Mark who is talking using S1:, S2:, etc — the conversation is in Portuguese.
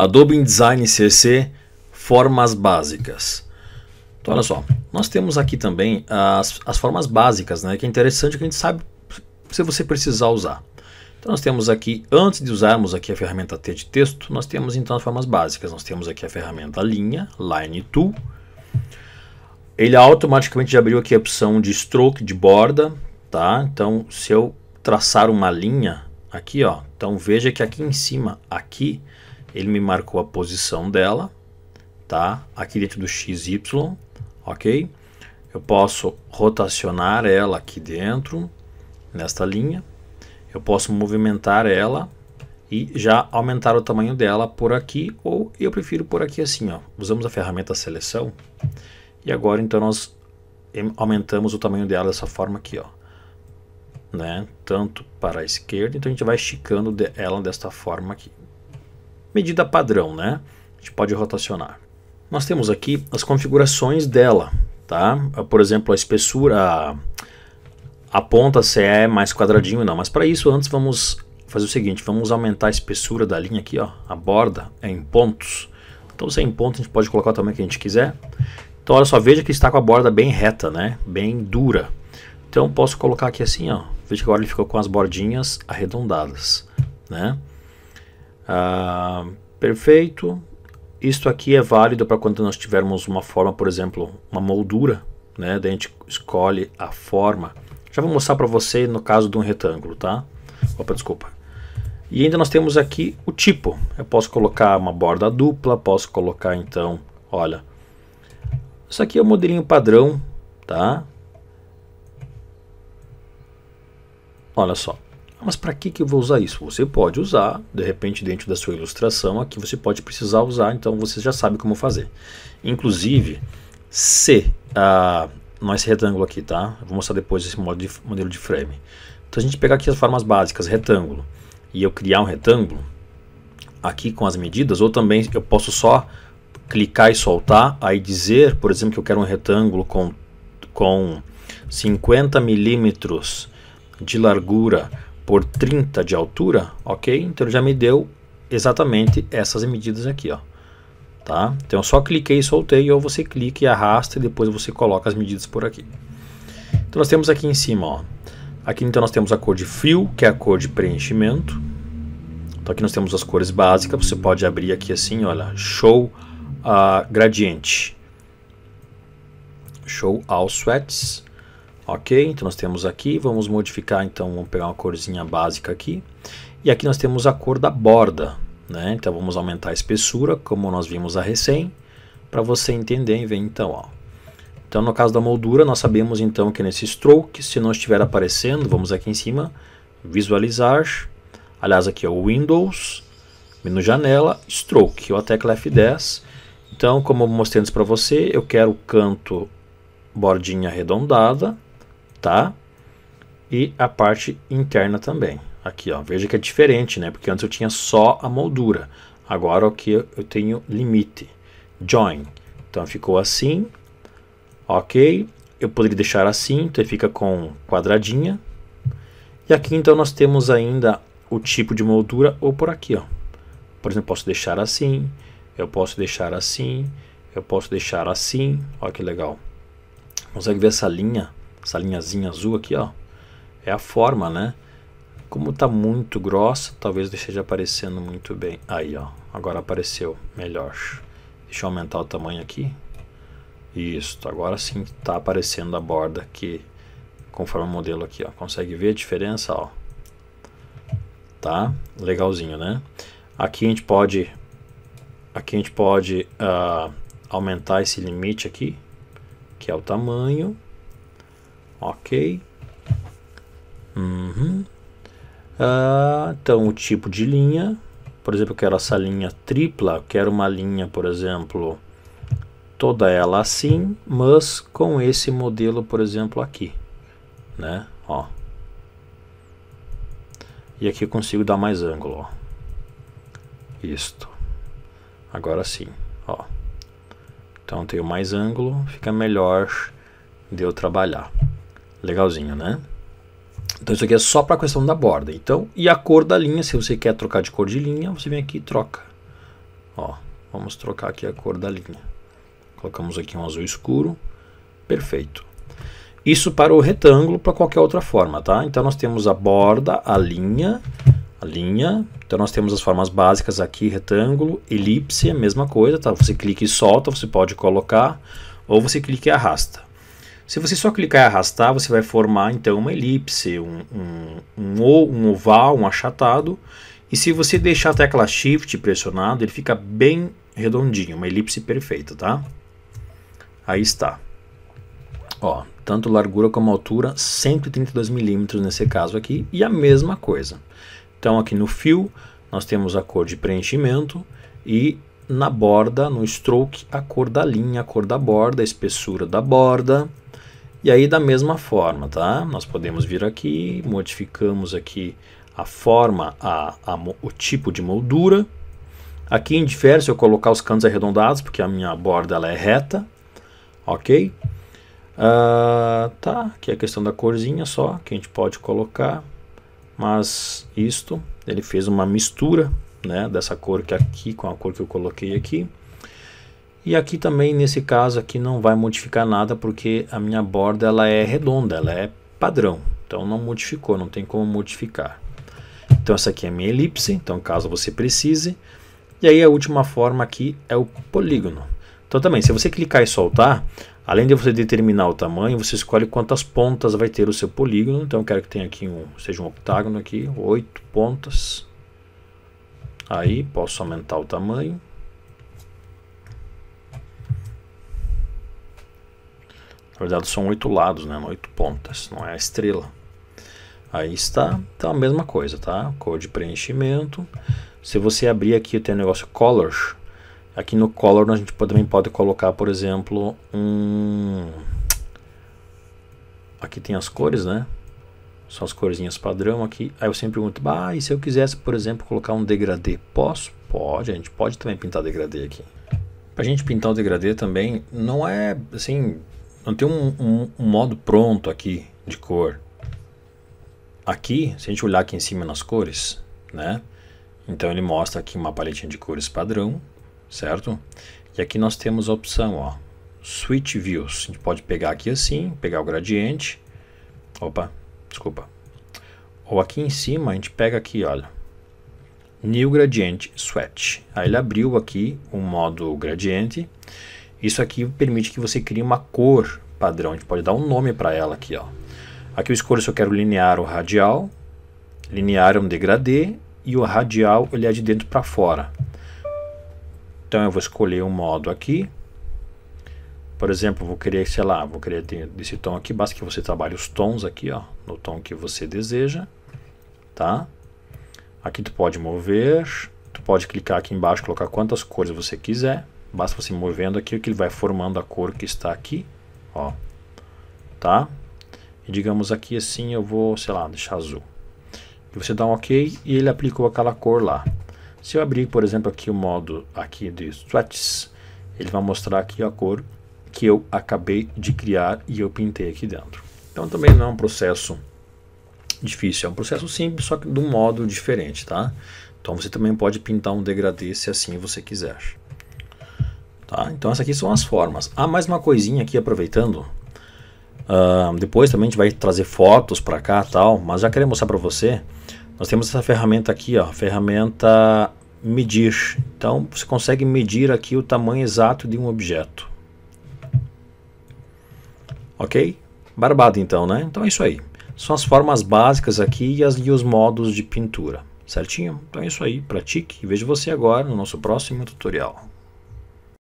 S1: Adobe InDesign CC, formas básicas. Então, olha só, nós temos aqui também as, as formas básicas, né? Que é interessante que a gente sabe se você precisar usar. Então nós temos aqui, antes de usarmos aqui a ferramenta T de texto, nós temos então as formas básicas. Nós temos aqui a ferramenta linha, line tool. Ele automaticamente já abriu aqui a opção de stroke de borda, tá? Então se eu traçar uma linha aqui, ó, então veja que aqui em cima, aqui, ele me marcou a posição dela, tá? Aqui dentro do XY, ok? Eu posso rotacionar ela aqui dentro, nesta linha. Eu posso movimentar ela e já aumentar o tamanho dela por aqui, ou eu prefiro por aqui assim, ó. Usamos a ferramenta seleção e agora então nós aumentamos o tamanho dela dessa forma aqui, ó. Né? Tanto para a esquerda, então a gente vai esticando ela desta forma aqui medida padrão, né? A gente pode rotacionar. Nós temos aqui as configurações dela, tá? Ah, por exemplo, a espessura, a, ponta se é mais quadradinho ou não, mas para isso antes vamos fazer o seguinte, vamos aumentar a espessura da linha aqui, ó, a borda é em pontos. Então se é em ponto, a gente pode colocar o tamanho que a gente quiser. Então olha só, veja que está com a borda bem reta, né? Bem dura. Então posso colocar aqui assim, ó. Veja que agora ele ficou com as bordinhas arredondadas, né? Ah, perfeito. Isto aqui é válido para quando nós tivermos uma forma, por exemplo, uma moldura, né? Daí a gente escolhe a forma. Já vou mostrar para você no caso de um retângulo, tá? Opa, desculpa. E ainda nós temos aqui o tipo. Eu posso colocar uma borda dupla, posso colocar então, olha. Isso aqui é o modelinho padrão, tá? Olha só. Mas para que, que eu vou usar isso? Você pode usar, de repente, dentro da sua ilustração, aqui você pode precisar usar, então você já sabe como fazer. Inclusive, se ah, nós é esse retângulo aqui, tá? Eu vou mostrar depois esse de, modelo de frame. Então a gente pegar aqui as formas básicas, retângulo, e eu criar um retângulo aqui com as medidas, ou também eu posso só clicar e soltar, aí dizer, por exemplo, que eu quero um retângulo com, com 50 milímetros de largura por 30 de altura, ok? Então ele já me deu exatamente essas medidas aqui, ó. Tá? Então eu só cliquei e soltei, ou você clica e arrasta e depois você coloca as medidas por aqui. Então nós temos aqui em cima, ó. Aqui então nós temos a cor de fio, que é a cor de preenchimento. Então aqui nós temos as cores básicas, você pode abrir aqui assim, olha, show uh, gradiente. Show all sweats. Ok, então nós temos aqui, vamos modificar, então vamos pegar uma corzinha básica aqui. E aqui nós temos a cor da borda, né? Então vamos aumentar a espessura, como nós vimos a recém, para você entender e ver então, ó. Então no caso da moldura, nós sabemos então que nesse stroke, se não estiver aparecendo, vamos aqui em cima, visualizar, aliás aqui é o Windows, menu janela, stroke, ou a tecla F10. Então como eu mostrei antes para você, eu quero o canto bordinha arredondada, tá? E a parte interna também. Aqui, ó, veja que é diferente, né? Porque antes eu tinha só a moldura. Agora aqui eu tenho limite, join. Então ficou assim, ok. Eu poderia deixar assim, então fica com quadradinha. E aqui então nós temos ainda o tipo de moldura ou por aqui, ó. Por exemplo, posso deixar assim, eu posso deixar assim, eu posso deixar assim. Olha que legal. Consegue ver essa linha essa linhazinha azul aqui, ó, é a forma, né? Como está muito grossa, talvez esteja aparecendo muito bem. Aí, ó, agora apareceu melhor. Deixa eu aumentar o tamanho aqui. Isso, agora sim está aparecendo a borda aqui, conforme o modelo aqui, ó. Consegue ver a diferença, ó? Tá? Legalzinho, né? Aqui a gente pode, aqui a gente pode uh, aumentar esse limite aqui, que é o tamanho Ok. Uhum. Uh, então, o tipo de linha. Por exemplo, eu quero essa linha tripla. Eu quero uma linha, por exemplo, toda ela assim, mas com esse modelo, por exemplo, aqui. Né? Ó. E aqui eu consigo dar mais ângulo. Ó. Isto. Agora sim. Ó. Então, eu tenho mais ângulo, fica melhor de eu trabalhar. Legalzinho, né? Então isso aqui é só para a questão da borda. Então, e a cor da linha, se você quer trocar de cor de linha, você vem aqui e troca. Ó, vamos trocar aqui a cor da linha. Colocamos aqui um azul escuro. Perfeito. Isso para o retângulo, para qualquer outra forma, tá? Então nós temos a borda, a linha, a linha. Então nós temos as formas básicas aqui, retângulo, elipse, a mesma coisa, tá? Você clica e solta, você pode colocar, ou você clica e arrasta. Se você só clicar e arrastar, você vai formar então uma elipse, um, um, um, oval, um achatado. E se você deixar a tecla Shift pressionada, ele fica bem redondinho, uma elipse perfeita, tá? Aí está. Ó, tanto largura como altura, 132 milímetros nesse caso aqui, e a mesma coisa. Então aqui no fio, nós temos a cor de preenchimento e na borda, no stroke, a cor da linha, a cor da borda, a espessura da borda, e aí da mesma forma, tá? Nós podemos vir aqui, modificamos aqui a forma, a, a, o tipo de moldura. Aqui em diferença eu colocar os cantos arredondados, porque a minha borda ela é reta, ok? Uh, tá, aqui é a questão da corzinha só, que a gente pode colocar, mas isto, ele fez uma mistura, né, dessa cor que aqui com a cor que eu coloquei aqui. E aqui também, nesse caso aqui, não vai modificar nada porque a minha borda ela é redonda, ela é padrão. Então não modificou, não tem como modificar. Então essa aqui é a minha elipse, então caso você precise. E aí a última forma aqui é o polígono. Então também, se você clicar e soltar, além de você determinar o tamanho, você escolhe quantas pontas vai ter o seu polígono. Então eu quero que tenha aqui um, seja um octágono aqui, oito pontas. Aí posso aumentar o tamanho. Na verdade são oito lados, né? Oito pontas, não é a estrela. Aí está, então a mesma coisa, tá? Cor de preenchimento. Se você abrir aqui, tem o negócio Colors. Aqui no Color a gente também pode colocar, por exemplo, um... Aqui tem as cores, né? São as corzinhas padrão aqui. Aí eu sempre pergunto, ah, e se eu quisesse, por exemplo, colocar um degradê, posso? Pode, a gente pode também pintar degradê aqui. Pra gente pintar o degradê também, não é, assim, não tem um, um, um modo pronto aqui de cor. Aqui, se a gente olhar aqui em cima nas cores, né? Então ele mostra aqui uma paletinha de cores padrão, certo? E aqui nós temos a opção, ó, Switch Views. A gente pode pegar aqui assim, pegar o gradiente. Opa, desculpa. Ou aqui em cima a gente pega aqui, olha, New Gradient Sweat. Aí ele abriu aqui o um modo gradiente isso aqui permite que você crie uma cor padrão. A gente pode dar um nome para ela aqui. Ó. Aqui eu escolho se eu quero linear ou radial. Linear é um degradê e o radial ele é de dentro para fora. Então eu vou escolher um modo aqui. Por exemplo, vou querer, sei lá, vou querer desse esse tom aqui. Basta que você trabalhe os tons aqui, ó, no tom que você deseja, tá? Aqui tu pode mover, tu pode clicar aqui embaixo, colocar quantas cores você quiser. Basta você movendo aqui que ele vai formando a cor que está aqui, ó, tá? E digamos aqui assim, eu vou, sei lá, deixar azul. E você dá um OK e ele aplicou aquela cor lá. Se eu abrir, por exemplo, aqui o modo aqui de swatches, ele vai mostrar aqui a cor que eu acabei de criar e eu pintei aqui dentro. Então também não é um processo difícil, é um processo simples, só que de um modo diferente, tá? Então você também pode pintar um degradê se assim você quiser. Tá? Então essas aqui são as formas. Ah, mais uma coisinha aqui aproveitando. Uh, depois também a gente vai trazer fotos para cá tal, mas já queria mostrar para você. Nós temos essa ferramenta aqui, ó, ferramenta medir. Então você consegue medir aqui o tamanho exato de um objeto. Ok? Barbado então, né? Então é isso aí. São as formas básicas aqui e, as, e os modos de pintura. Certinho? Então é isso aí. Pratique e vejo você agora no nosso próximo tutorial.